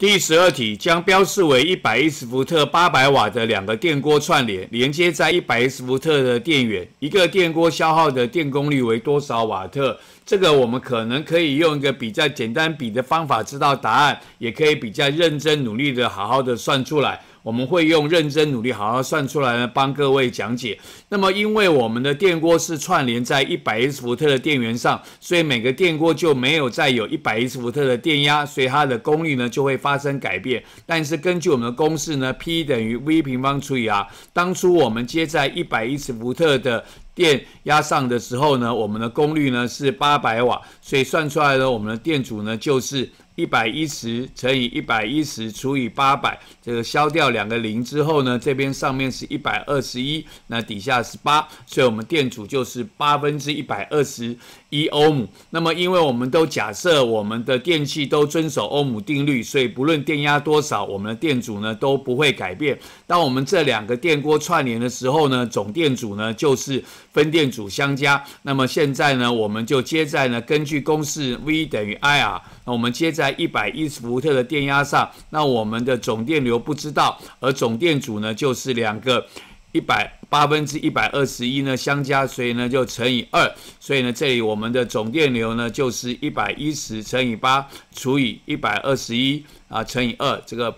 第十二题，将标示为一百一十伏特、八百瓦的两个电锅串联，连接在一百一十伏特的电源，一个电锅消耗的电功率为多少瓦特？这个我们可能可以用一个比较简单比的方法知道答案，也可以比较认真努力的好好的算出来。我们会用认真努力，好好算出来呢，帮各位讲解。那么，因为我们的电锅是串联在一百一十伏特的电源上，所以每个电锅就没有再有一百一十伏特的电压，所以它的功率呢就会发生改变。但是根据我们的公式呢，P 等于 V 平方除以 R。当初我们接在一百一十伏特的电压上的时候呢，我们的功率呢是八百瓦，所以算出来呢，我们的电阻呢就是。一百一十乘以一百一十除以八百，这个消掉两个零之后呢，这边上面是一百二十一，那底下是八，所以我们电阻就是八分之一百二十一欧姆。那么因为我们都假设我们的电器都遵守欧姆定律，所以不论电压多少，我们的电阻呢都不会改变。当我们这两个电锅串联的时候呢，总电阻呢就是分电阻相加。那么现在呢，我们就接在呢，根据公式 V 等于 IR，那我们接在。一百一十伏特的电压上，那我们的总电流不知道，而总电阻呢，就是两个一百八分之一百二十一呢相加，所以呢就乘以二，所以呢这里我们的总电流呢就是一百一十乘以八除以一百二十一啊乘以二这个。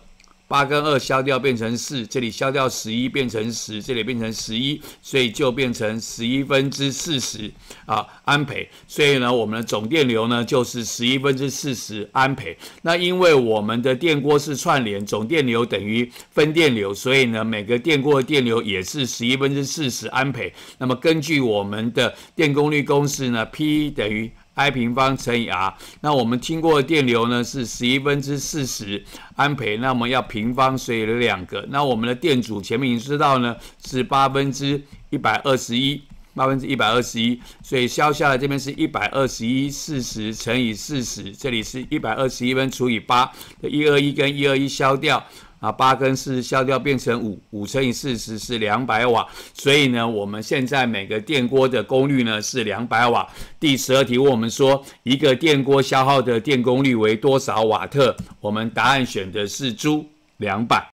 八跟二消掉变成四，这里消掉十一变成十，这里变成十一，所以就变成十一分之四十啊安培。所以呢，我们的总电流呢就是十一分之四十安培。那因为我们的电锅是串联，总电流等于分电流，所以呢，每个电锅的电流也是十一分之四十安培。那么根据我们的电功率公式呢，P 等于。I 平方乘以 R，那我们听过的电流呢是十一分之四十安培，那我们要平方，所以有两个。那我们的电阻前面已经知道呢是八分之一百二十一，八分之一百二十一，所以消下来这边是一百二十一四十乘以四十，这里是一百二十一分除以八，一二一跟一二一消掉。啊，八根是消掉变成五，五乘以四十是两百瓦，所以呢，我们现在每个电锅的功率呢是两百瓦。第十二题，问我们说一个电锅消耗的电功率为多少瓦特？我们答案选的是猪两百。